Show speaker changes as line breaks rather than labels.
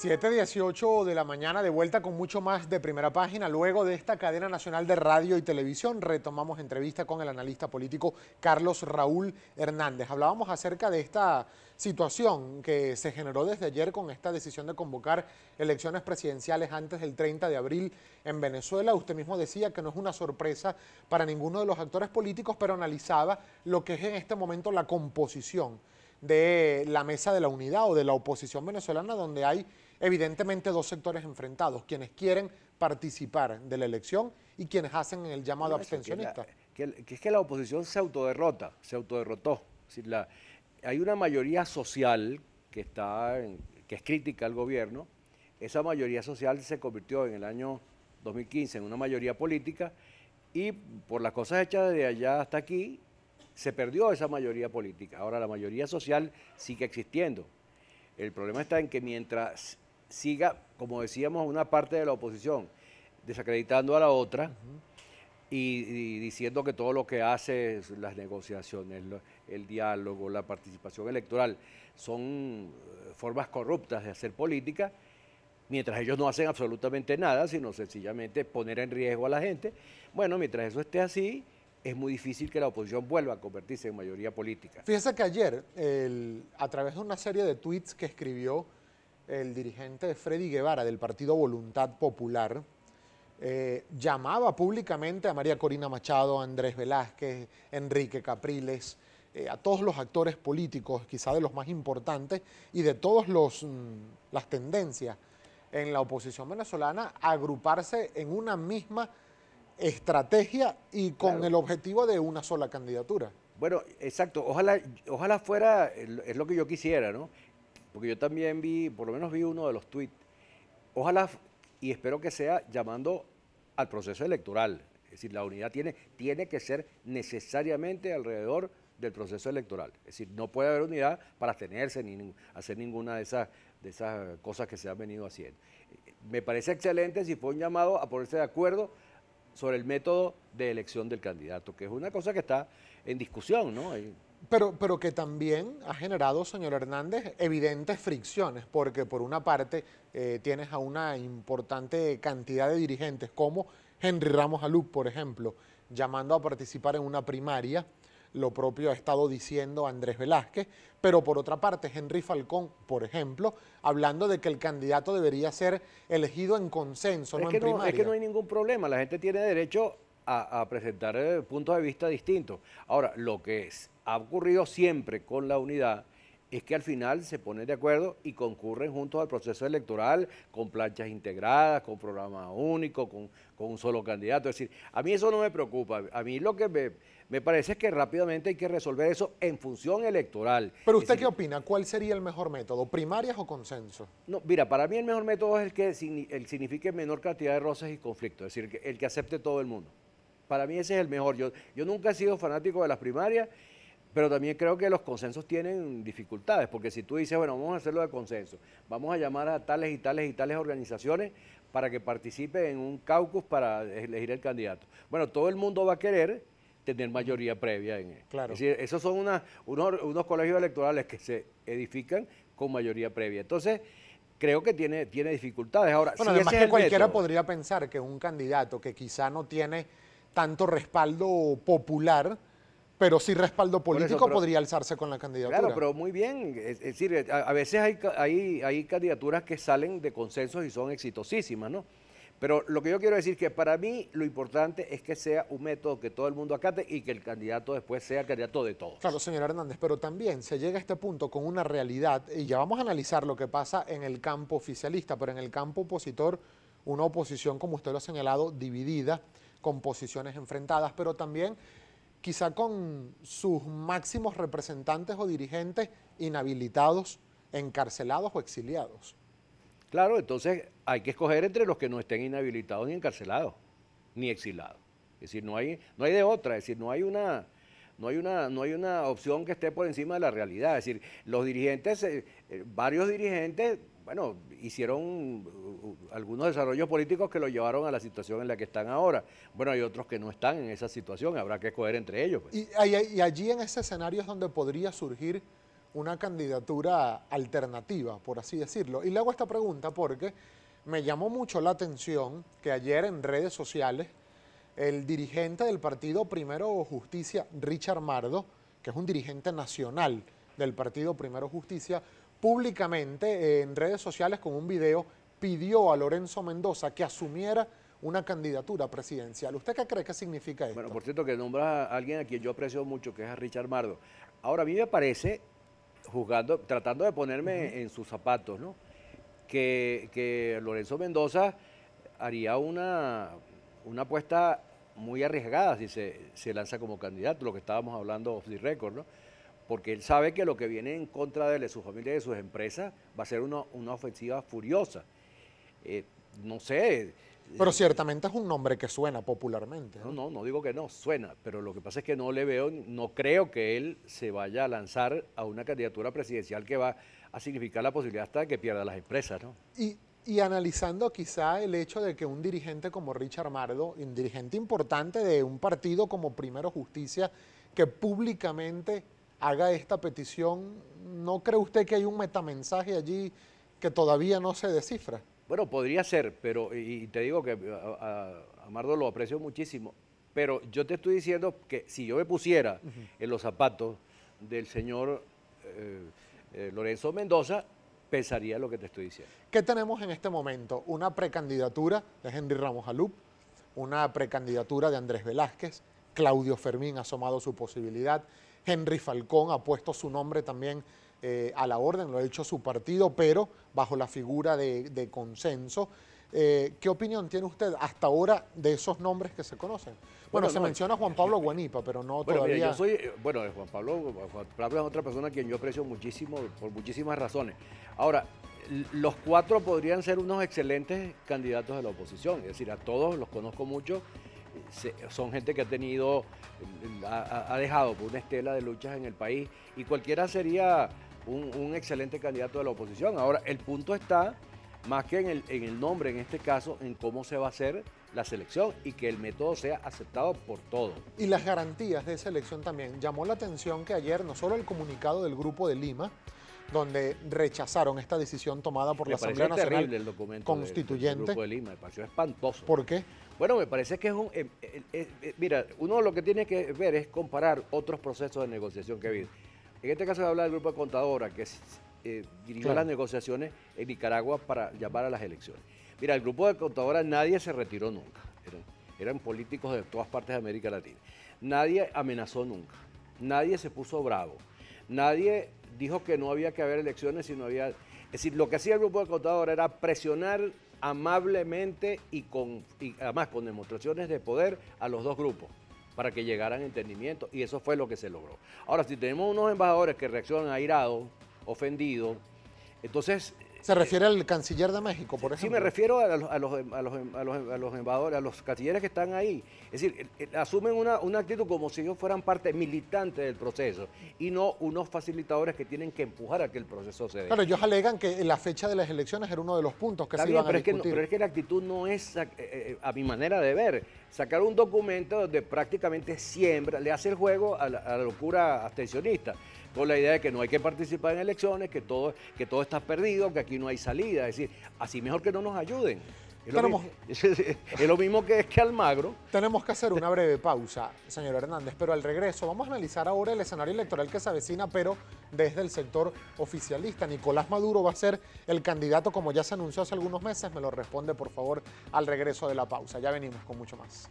7.18 de la mañana, de vuelta con mucho más de primera página. Luego de esta cadena nacional de radio y televisión, retomamos entrevista con el analista político Carlos Raúl Hernández. Hablábamos acerca de esta situación que se generó desde ayer con esta decisión de convocar elecciones presidenciales antes del 30 de abril en Venezuela. Usted mismo decía que no es una sorpresa para ninguno de los actores políticos, pero analizaba lo que es en este momento la composición de la mesa de la unidad o de la oposición venezolana, donde hay evidentemente dos sectores enfrentados, quienes quieren participar de la elección y quienes hacen el llamado abstencionista.
Que, es que la oposición se autoderrota, se autoderrotó. hay una mayoría social que, está que es crítica al gobierno. Esa mayoría social se convirtió en el año 2015 en una mayoría política y por las cosas hechas de allá hasta aquí se perdió esa mayoría política. Ahora la mayoría social sigue existiendo. El problema está en que mientras siga, como decíamos, una parte de la oposición desacreditando a la otra y, diciendo que todo lo que hace, las negociaciones, el diálogo, la participación electoral, son eh, formas corruptas de hacer política, mientras ellos no hacen absolutamente nada, sino sencillamente poner en riesgo a la gente. Bueno, mientras eso esté así, es muy difícil que la oposición vuelva a convertirse en mayoría política.
Fíjese que ayer, a través de una serie de tweets que escribió el dirigente Freddy Guevara del partido Voluntad Popular, eh, llamaba públicamente a María Corina Machado, a Andrés Velázquez, Enrique Capriles, eh, a todos los actores políticos, quizá de los más importantes, y de todas mm, las tendencias en la oposición venezolana, a agruparse en una misma estrategia y con el objetivo de una sola candidatura.
Bueno, exacto. Ojalá, ojalá fuera, es lo que yo quisiera, ¿no? Porque yo también vi, por lo menos vi uno de los tweets. Ojalá y espero que sea llamando al proceso electoral. Es decir, la unidad tiene, tiene que ser necesariamente alrededor del proceso electoral. Es decir, no puede haber unidad para tenerse ni hacer ninguna de esas, de esas cosas que se han venido haciendo. Me parece excelente si fue un llamado a ponerse de acuerdo
sobre el método de elección del candidato, que es una cosa que está en discusión, ¿no? Pero, pero que también ha generado, señor Hernández, evidentes fricciones, porque por una parte eh, tienes a una importante cantidad de dirigentes, como Henry Ramos Aluc, por ejemplo, llamando a participar en una primaria lo propio ha estado diciendo Andrés Velázquez, pero por otra parte, Henry Falcón, por ejemplo, hablando de que el candidato debería ser elegido en consenso, no en primaria. Es que no
hay ningún problema, la gente tiene derecho a, presentar eh, puntos de vista distintos. Ahora, lo que es, ha ocurrido siempre con la unidad es que al final se ponen de acuerdo y concurren juntos al proceso electoral con planchas integradas, con programa único, con, un solo candidato. Es decir, a mí eso no me preocupa. A mí lo que me, parece es que rápidamente hay que resolver eso en función electoral. Pero usted qué opina, ¿cuál sería el mejor método? ¿Primarias o
consenso?
No, mira, para mí el mejor método es el que el signifique menor cantidad de roces y conflictos, es decir, el que acepte todo el mundo. Para mí ese es el mejor. Yo, yo nunca he sido fanático de las primarias pero también creo que los consensos tienen dificultades, porque si tú dices, bueno, vamos a hacerlo de consenso, vamos a llamar a tales y tales y tales organizaciones para que participe en un caucus para elegir el candidato. Bueno, todo el mundo va a querer tener mayoría previa en él. Es decir, esos son unos, colegios electorales que se edifican con mayoría previa. Entonces, creo que tiene, tiene dificultades. Ahora, bueno, además que cualquiera podría
pensar que un candidato que quizá no tiene tanto respaldo popular, pero si respaldo político podría alzarse con la candidatura. Claro, pero
muy bien. Es, decir, a, veces hay, hay, candidaturas que salen de consensos y son exitosísimas, ¿no? Pero lo que yo quiero decir es que para mí lo importante es que sea un método que todo el mundo acate y que el candidato después sea el candidato de
todos. Claro, señor Hernández, pero también se llega a este punto con una realidad, y ya vamos a analizar lo que pasa en el campo oficialista, pero en el campo opositor, una oposición, como usted lo ha señalado, dividida, con posiciones enfrentadas, pero también quizá con sus máximos representantes o dirigentes inhabilitados, encarcelados o exiliados.
Claro, entonces hay que escoger entre los que no estén inhabilitados ni encarcelados, ni exilados. Es decir, no hay, no hay de otra, es decir, no hay una, no hay una, no hay una opción que esté por encima de la realidad. Es decir, los dirigentes, eh, eh, varios dirigentes bueno, hicieron uh, uh, algunos desarrollos políticos que lo llevaron a la situación en la que están ahora. Bueno, hay otros que no están en esa situación, habrá que escoger entre ellos. Pues.
y, allí en ese escenario es donde podría surgir una candidatura alternativa, por así decirlo. Y le hago esta pregunta porque me llamó mucho la atención que ayer en redes sociales el dirigente del partido Primero Justicia, Richard Mardo, que es un dirigente nacional del partido Primero Justicia, públicamente eh, en redes sociales con un video pidió a Lorenzo Mendoza que asumiera una candidatura presidencial. ¿Usted qué cree que significa esto? Bueno, por cierto, que nombra a alguien a quien yo aprecio mucho, que es a Richard
Mardo. Ahora, a mí me parece, juzgando, tratando de ponerme en sus zapatos, ¿no? Que, Lorenzo Mendoza haría una, una, apuesta muy arriesgada si se, lanza como candidato, lo que estábamos hablando off the record, ¿no? porque él sabe que lo que viene en contra de él, de su familia y de sus empresas va a ser una, ofensiva furiosa. Eh, no sé. Pero
ciertamente es un nombre que suena popularmente. ¿no?
no, no, digo que no, suena, pero lo que pasa es que no le veo, no creo que él se vaya a lanzar a una candidatura presidencial que va a significar la posibilidad hasta de que pierda las empresas, ¿no?
Y, y analizando quizá el hecho de que un dirigente como Richard Mardo, un dirigente importante de un partido como Primero Justicia, que públicamente haga esta petición, ¿no cree usted que hay un metamensaje allí que todavía no se descifra?
Bueno, podría ser, pero, y te digo que a, lo aprecio muchísimo, pero yo te estoy diciendo que si yo me pusiera en los zapatos del señor eh, eh, Lorenzo Mendoza, pesaría lo que te estoy diciendo.
¿Qué tenemos en este momento? Una precandidatura de Henry Ramos Alup, una precandidatura de Andrés Velázquez, Claudio Fermín ha asomado su posibilidad, Henry Falcón ha puesto su nombre también eh, a la orden, lo ha hecho su partido, pero bajo la figura de, consenso. Eh, ¿Qué opinión tiene usted hasta ahora de esos nombres que se conocen? Bueno, se menciona Juan Pablo Guanipa, pero no todavía...
soy, bueno, Juan Pablo, Juan Pablo es otra persona a quien yo aprecio muchísimo por muchísimas razones. Ahora, los cuatro podrían ser unos excelentes candidatos de la oposición, es decir, a todos los conozco mucho son gente que ha tenido, ha, dejado una estela de luchas en el país y cualquiera sería un, excelente candidato de la oposición. Ahora, el punto está más que en el, en el, nombre, en este caso, en cómo se va a hacer la selección y que el método sea aceptado por todos.
Y las garantías de selección también. Llamó la atención que ayer no solo el comunicado del Grupo de Lima, donde rechazaron esta decisión tomada por la Asamblea Nacional documento Constituyente. Del, grupo de
Lima, me espantoso.
¿Por qué? Bueno, me
parece que es un... Em, em, em, mira, uno lo que tiene que ver es comparar otros procesos de negociación que ha habido. En este caso a hablar del grupo de contadora que eh, dirigió las negociaciones en Nicaragua para llamar a las elecciones. Mira, el grupo de contadora nadie se retiró nunca. eran políticos de todas partes de América Latina. Nadie amenazó nunca. Nadie se puso bravo. Nadie dijo que no había que haber elecciones, sino había... Es decir, lo que hacía el grupo de contador era presionar amablemente y, con, y además con demostraciones de poder a los dos grupos para que llegaran a entendimiento y eso fue lo que se logró. Ahora, si tenemos unos embajadores que reaccionan airados, ofendidos, entonces ¿Se
refiere al canciller de México, por ejemplo? Sí, me refiero
a los, embajadores, a los cancilleres que están ahí. Es decir, asumen una, actitud como si ellos fueran parte militante del proceso y no unos facilitadores que tienen que empujar a que el proceso se dé. Claro, ellos
alegan que la fecha de las elecciones era uno de los puntos que se iban pero a discutir. que pero es
que la actitud no es, eh, eh, a mi manera de ver, sacar un documento donde prácticamente siembra, le hace el juego a la locura abstencionista con la idea de que no hay que participar en elecciones, que todo, que todo está perdido, que aquí no
hay salida. Es decir, así mejor que no nos ayuden. Es, lo, mismo, lo mismo que es que Almagro. Tenemos que hacer una breve pausa, señor Hernández, pero al regreso vamos a analizar ahora el escenario electoral que se avecina, pero desde el sector oficialista. Nicolás Maduro va a ser el candidato, como ya se anunció hace algunos meses. Me lo responde, por favor, al regreso de la pausa. Ya venimos con mucho más.